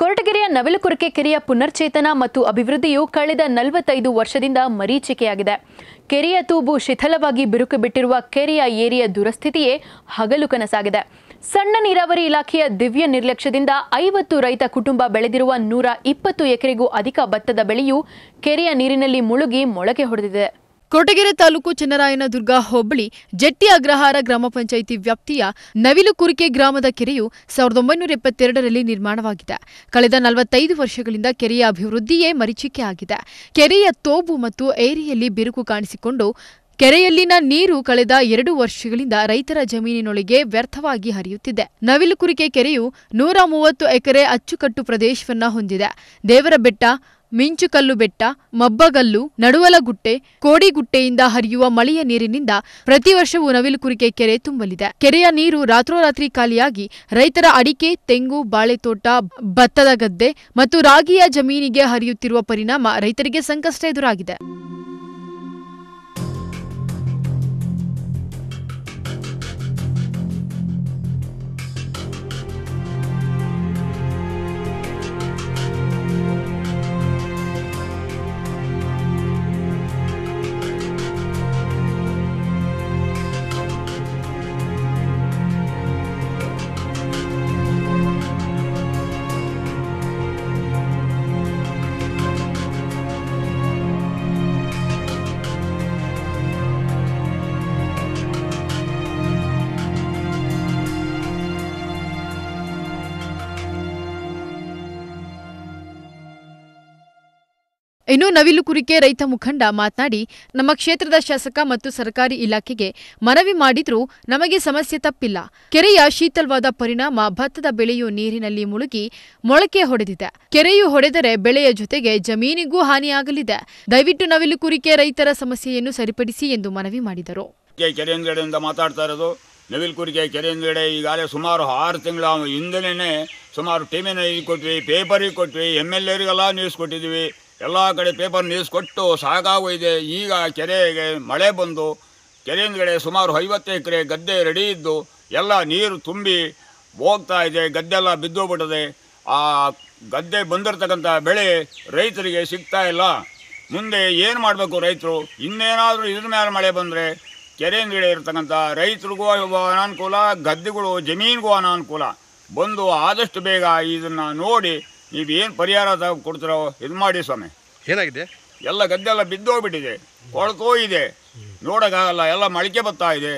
ಕೊರಟಗೆರೆಯ ನವಿಲುಕುರಕೆ ಕೆರೆಯ ಪುನರ್ಚೇತನ ಮತ್ತು ಅಭಿವೃದ್ಧಿಯು ಕಳೆದ ನಲವತ್ತೈದು ವರ್ಷದಿಂದ ಮರೀಚಿಕೆಯಾಗಿದೆ ಕೆರೆಯ ತೂಬು ಶಿಥಲವಾಗಿ ಬಿರುಕು ಬಿಟ್ಟಿರುವ ಕೆರೆಯ ಏರಿಯ ದುರಸ್ಥಿತಿಯೇ ಹಗಲು ಕನಸಾಗಿದೆ ಸಣ್ಣ ನೀರಾವರಿ ಇಲಾಖೆಯ ದಿವ್ಯ ನಿರ್ಲಕ್ಷ್ಯದಿಂದ ಐವತ್ತು ರೈತ ಕುಟುಂಬ ಬೆಳೆದಿರುವ ನೂರ ಇಪ್ಪತ್ತು ಎಕರೆಗೂ ಅಧಿಕ ಭತ್ತದ ಬೆಳೆಯು ಕೆರೆಯ ನೀರಿನಲ್ಲಿ ಮುಳುಗಿ ಮೊಳಕೆ ಹೊಡೆದಿದೆ ಕೊಟಗೆರೆ ತಾಲೂಕು ಚನ್ನರಾಯನದುರ್ಗ ಹೋಬಳಿ ಜಟ್ಟಿ ಅಗ್ರಹಾರ ಗ್ರಾಮ ಪಂಚಾಯಿತಿ ವ್ಯಾಪ್ತಿಯ ನವಿಲು ಕುರಿಕೆ ಗ್ರಾಮದ ಕೆರೆಯು ಸಾವಿರದ ಒಂಬೈನೂರ ಎಪ್ಪತ್ತೆರಡರಲ್ಲಿ ನಿರ್ಮಾಣವಾಗಿದೆ ಕಳೆದ ನಲವತ್ತೈದು ವರ್ಷಗಳಿಂದ ಕೆರೆಯ ಅಭಿವೃದ್ಧಿಯೇ ಮರೀಚಿಕೆ ಆಗಿದೆ ಕೆರೆಯ ತೋಬು ಮತ್ತು ಏರಿಯಲ್ಲಿ ಬಿರುಕು ಕಾಣಿಸಿಕೊಂಡು ಕೆರೆಯಲ್ಲಿನ ನೀರು ಕಳೆದ ಎರಡು ವರ್ಷಗಳಿಂದ ರೈತರ ಜಮೀನಿನೊಳಗೆ ವ್ಯರ್ಥವಾಗಿ ಹರಿಯುತ್ತಿದೆ ನವಿಲುಕುರಿಕೆ ಕೆರೆಯು ನೂರ ಮೂವತ್ತು ಎಕರೆ ಅಚ್ಚುಕಟ್ಟು ಪ್ರದೇಶವನ್ನ ಹೊಂದಿದೆ ದೇವರ ಬೆಟ್ಟ ಮಿಂಚುಕಲ್ಲು ಬೆಟ್ಟ ಮಬ್ಬಗಲ್ಲು ನಡುವಲಗುಟ್ಟೆ ಕೋಡಿಗುಟ್ಟೆಯಿಂದ ಹರಿಯುವ ಮಳೆಯ ನೀರಿನಿಂದ ಪ್ರತಿ ವರ್ಷವೂ ನವಿಲುಕುರಿಕೆ ಕೆರೆ ತುಂಬಲಿದೆ ಕೆರೆಯ ನೀರು ರಾತ್ರೋರಾತ್ರಿ ಖಾಲಿಯಾಗಿ ರೈತರ ಅಡಿಕೆ ತೆಂಗು ಬಾಳೆತೋಟ ಭತ್ತದ ಗದ್ದೆ ಮತ್ತು ರಾಗಿಯ ಜಮೀನಿಗೆ ಹರಿಯುತ್ತಿರುವ ಪರಿಣಾಮ ರೈತರಿಗೆ ಸಂಕಷ್ಟ ಎದುರಾಗಿದೆ ಇನ್ನು ನವಿಲು ಕುರಿಕೆ ರೈತ ಮುಖಂಡ ಮಾತನಾಡಿ ನಮ್ಮ ಕ್ಷೇತ್ರದ ಶಾಸಕ ಮತ್ತು ಸರ್ಕಾರಿ ಇಲಾಖೆಗೆ ಮನವಿ ಮಾಡಿದ್ರೂ ನಮಗೆ ಸಮಸ್ಯೆ ತಪ್ಪಿಲ್ಲ ಕೆರೆಯ ಶೀತಲವಾದ ಪರಿಣಾಮ ಭತ್ತದ ಬೆಳೆಯು ನೀರಿನಲ್ಲಿ ಮುಳುಗಿ ಮೊಳಕೆ ಹೊಡೆದಿದೆ ಕೆರೆಯು ಹೊಡೆದರೆ ಬೆಳೆಯ ಜೊತೆಗೆ ಜಮೀನಿಗೂ ಹಾನಿಯಾಗಲಿದೆ ದಯವಿಟ್ಟು ನವಿಲು ಕುರಿಕೆ ರೈತರ ಸಮಸ್ಯೆಯನ್ನು ಸರಿಪಡಿಸಿ ಎಂದು ಮನವಿ ಮಾಡಿದರು ನವಿಲ್ ಮಾತಾಡ್ತಾ ಇರೋದು ಕುರಿಕೆ ಕೆರೆಯಿಂದಗಡೆ ಈಗಾಗಲೇ ಸುಮಾರು ಆರು ತಿಂಗಳ ಹಿಂದಲೇ ಸುಮಾರು ಟಿವಿನಲ್ಲಿ ಕೊಟ್ವಿ ಪೇಪರಿಗೆ ಕೊಟ್ವಿ ಎಮ್ ಎಲ್ ಎರಿಗೆಲ್ಲ ನ್ಯೂಸ್ ಕೊಟ್ಟಿದ್ವಿ ಎಲ್ಲ ಕಡೆ ಪೇಪರ್ ನ್ಯೂಸ್ ಕೊಟ್ಟು ಇದೆ ಈಗ ಕೆರೆಗೆ ಮಳೆ ಬಂದು ಕೆರೆಯಿಂದಗಡೆ ಸುಮಾರು ಐವತ್ತು ಎಕರೆ ಗದ್ದೆ ರೆಡಿ ಇದ್ದು ಎಲ್ಲ ನೀರು ತುಂಬಿ ಹೋಗ್ತಾ ಇದೆ ಗದ್ದೆಲ್ಲ ಬಿಡದೆ ಆ ಗದ್ದೆ ಬಂದಿರತಕ್ಕಂಥ ಬೆಳೆ ರೈತರಿಗೆ ಸಿಗ್ತಾ ಇಲ್ಲ ಮುಂದೆ ಏನು ಮಾಡಬೇಕು ರೈತರು ಇನ್ನೇನಾದರೂ ಇದ್ರ ಮೇಲೆ ಮಳೆ ಬಂದರೆ ಕೆರೆಯಿಂದಗಡೆ ಇರತಕ್ಕಂಥ ರೈತರಿಗೂ ಅನಾನುಕೂಲ ಗದ್ದೆಗಳು ಜಮೀನಿಗೂ ಅನಾನುಕೂಲ ಬಂದು ಆದಷ್ಟು ಬೇಗ ಇದನ್ನು ನೋಡಿ ಏನು ಪರಿಹಾರ ತ- ಕೊಡ್ತೀರೋ ಇದು ಮಾಡಿ ಸ್ವಾಮಿ ಏನಾಗಿದೆ ಎಲ್ಲ ಗದ್ದೆಲ್ಲ ಬಿದ್ದೋಗ್ಬಿಟ್ಟಿದೆ ಕೊಳಕೋ ಇದೆ ನೋಡೋಕ್ಕಾಗಲ್ಲ ಎಲ್ಲ ಮಳಕೆ ಬರ್ತಾ ಇದೆ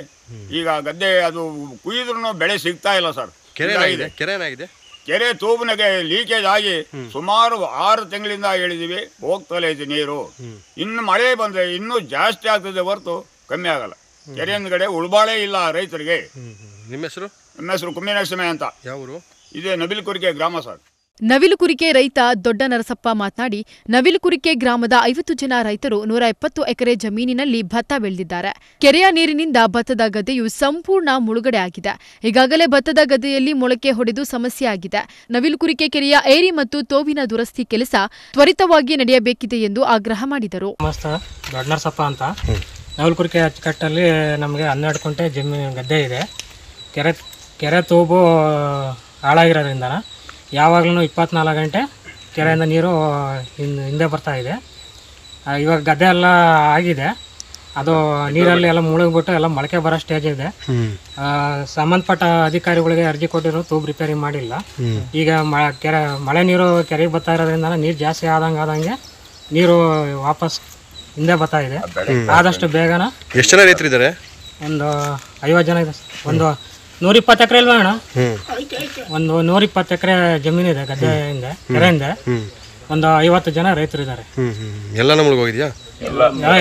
ಈಗ ಗದ್ದೆ ಅದು ಕುಯ್ದ್ರೂ ಬೆಳೆ ಸಿಗ್ತಾ ಇಲ್ಲ ಸರ್ ಕೆರೆ ಆಗಿದೆ ಕೆರೆ ಏನಾಗಿದೆ ಕೆರೆ ತೂಬಿನಗೆ ಲೀಕೇಜ್ ಆಗಿ ಸುಮಾರು ಆರು ತಿಂಗಳಿಂದ ಹೇಳಿದೀವಿ ಹೋಗ್ತಲೇ ಇದೆ ನೀರು ಇನ್ನು ಮಳೆ ಬಂದರೆ ಇನ್ನೂ ಜಾಸ್ತಿ ಆಗ್ತದೆ ಹೊರತು ಕಮ್ಮಿ ಆಗಲ್ಲ ಕೆರೆ ಹಿಂದ್ಗಡೆ ಉಳ್ಬಾಳೆ ಇಲ್ಲ ರೈತರಿಗೆ ನಿಮ್ಮ ಹೆಸರು ನಿಮ್ಮ ಹೆಸರು ಕುಮ್ಮಿನಕ್ಷಮೆ ಅಂತ ಯಾವ ಇದೆ ಇದೇ ನಬಿಲ್ಕುರಿಗೆ ಗ್ರಾಮ ಸರ್ ನವಿಲುಕುರಿಕೆ ರೈತ ದೊಡ್ಡ ನರಸಪ್ಪ ಮಾತನಾಡಿ ನವಿಲುಕುರಿಕೆ ಗ್ರಾಮದ ಐವತ್ತು ಜನ ರೈತರು ನೂರ ಎಪ್ಪತ್ತು ಎಕರೆ ಜಮೀನಿನಲ್ಲಿ ಭತ್ತ ಬೆಳೆದಿದ್ದಾರೆ ಕೆರೆಯ ನೀರಿನಿಂದ ಭತ್ತದ ಗದ್ದೆಯು ಸಂಪೂರ್ಣ ಮುಳುಗಡೆ ಆಗಿದೆ ಈಗಾಗಲೇ ಭತ್ತದ ಗದ್ದೆಯಲ್ಲಿ ಮೊಳಕೆ ಹೊಡೆದು ಸಮಸ್ಯೆ ಆಗಿದೆ ನವಿಲುಕುರಿಕೆ ಕೆರೆಯ ಏರಿ ಮತ್ತು ತೋವಿನ ದುರಸ್ತಿ ಕೆಲಸ ತ್ವರಿತವಾಗಿ ನಡೆಯಬೇಕಿದೆ ಎಂದು ಆಗ್ರಹ ಮಾಡಿದರು ಅಂತ ನವಿಲುಕುರಿಕೆ ನಮಗೆ ಹನ್ನೆರಡು ಕುಂಟೆ ಜಮೀನು ಗದ್ದೆ ಇದೆ ಕೆರೆ ಕೆರೆ ತೋಬು ಹಾಳಾಗಿರೋದ್ರಿಂದ ಯಾವಾಗಲೂ ಇಪ್ಪತ್ನಾಲ್ಕು ಗಂಟೆ ಕೆರೆಯಿಂದ ನೀರು ಹಿಂದೆ ಹಿಂದೆ ಬರ್ತಾ ಇದೆ ಇವಾಗ ಗದ್ದೆ ಎಲ್ಲ ಆಗಿದೆ ಅದು ನೀರಲ್ಲಿ ಎಲ್ಲ ಮುಳುಗಿಬಿಟ್ಟು ಎಲ್ಲ ಮೊಳಕೆ ಬರೋ ಸ್ಟೇಜ್ ಇದೆ ಸಂಬಂಧಪಟ್ಟ ಅಧಿಕಾರಿಗಳಿಗೆ ಅರ್ಜಿ ಕೊಟ್ಟಿರೋ ತೂಬ್ ರಿಪೇರಿ ಮಾಡಿಲ್ಲ ಈಗ ಕೆರೆ ಮಳೆ ನೀರು ಕೆರೆಗೆ ಬರ್ತಾ ಇರೋದ್ರಿಂದ ನೀರು ಜಾಸ್ತಿ ಆದಂಗೆ ಆದಂಗೆ ನೀರು ವಾಪಸ್ ಹಿಂದೆ ಬರ್ತಾ ಇದೆ ಆದಷ್ಟು ಬೇಗನ ಎಷ್ಟು ಜನ ರೈತರಿದ್ದಾರೆ ಒಂದು ಐವತ್ತು ಜನ ಇದೆ ಒಂದು ನೂರಿಪ್ಪತ್ತು ಎಕರೆ ಇಲ್ವಾ ಅಣ್ಣ ಒಂದು ನೂರಿಪ್ಪತ್ತು ಎಕರೆ ಇದೆ ಗದ್ದೆಯಿಂದ ಕೆರೆಯಿಂದ ಒಂದು ಐವತ್ತು ಜನ ರೈತರು ಇದ್ದಾರೆ ಎಲ್ಲ ಮುಳುಗೋಗಿದ್ಯಾ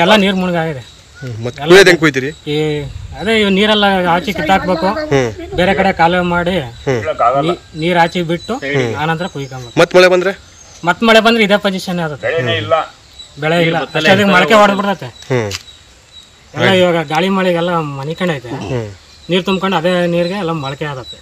ಎಲ್ಲ ನೀರು ಮುಳುಗಾಗಿದೆ ಅದೇ ಇವ್ ನೀರೆಲ್ಲ ಆಚೆ ಕಿತ್ತಾಕ್ಬೇಕು ಬೇರೆ ಕಡೆ ಕಾಲುವೆ ಮಾಡಿ ನೀರ್ ಆಚೆ ಬಿಟ್ಟು ಆನಂತರ ಕುಯ್ಕೊಂಬೇಕು ಮಳೆ ಬಂದ್ರೆ ಮತ್ ಮಳೆ ಬಂದ್ರೆ ಇದೇ ಪೊಸಿಷನ್ ಆಗುತ್ತೆ ಬೆಳೆ ಇಲ್ಲ ಮೊಳಕೆ ಹೊಡೆದ್ಬಿಡತ್ತೆ ಎಲ್ಲ ಇವಾಗ ಗಾಳಿ ಮಳೆಗೆಲ್ಲ ಮನಿ ಕಣೈತೆ ನೀರು ತುಂಬ್ಕೊಂಡು ಅದೇ ನೀರಿಗೆ ಎಲ್ಲ ಮೊಳಕೆ ಆಗತ್ತೆ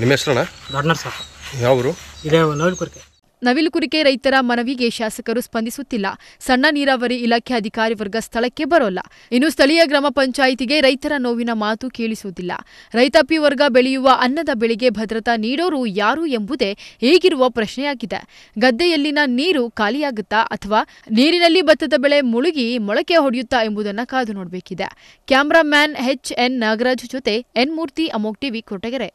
ನಿಮ್ಮ ಹೆಸರು ದೊಡ್ಡ ಸರ್ ಯಾವರು ಇದೇ ನೋಡಿ ಕುರಿಕೆ ನವಿಲು ಕುರಿಕೆ ರೈತರ ಮನವಿಗೆ ಶಾಸಕರು ಸ್ಪಂದಿಸುತ್ತಿಲ್ಲ ಸಣ್ಣ ನೀರಾವರಿ ಇಲಾಖೆ ಅಧಿಕಾರಿ ವರ್ಗ ಸ್ಥಳಕ್ಕೆ ಬರೋಲ್ಲ ಇನ್ನು ಸ್ಥಳೀಯ ಗ್ರಾಮ ಪಂಚಾಯಿತಿಗೆ ರೈತರ ನೋವಿನ ಮಾತು ಕೇಳಿಸುವುದಿಲ್ಲ ರೈತಾಪಿ ವರ್ಗ ಬೆಳೆಯುವ ಅನ್ನದ ಬೆಳೆಗೆ ಭದ್ರತಾ ನೀಡೋರು ಯಾರು ಎಂಬುದೇ ಈಗಿರುವ ಪ್ರಶ್ನೆಯಾಗಿದೆ ಗದ್ದೆಯಲ್ಲಿನ ನೀರು ಖಾಲಿಯಾಗುತ್ತಾ ಅಥವಾ ನೀರಿನಲ್ಲಿ ಭತ್ತದ ಬೆಳೆ ಮುಳುಗಿ ಮೊಳಕೆ ಹೊಡೆಯುತ್ತಾ ಎಂಬುದನ್ನು ಕಾದು ನೋಡಬೇಕಿದೆ ಕ್ಯಾಮರಾಮ್ಯಾನ್ ಎಚ್ ಎನ್ ನಾಗರಾಜ್ ಜೊತೆ ಎನ್ ಮೂರ್ತಿ ಅಮೋಕ್ ಟಿವಿ ಕೊರಟಗೆರೆ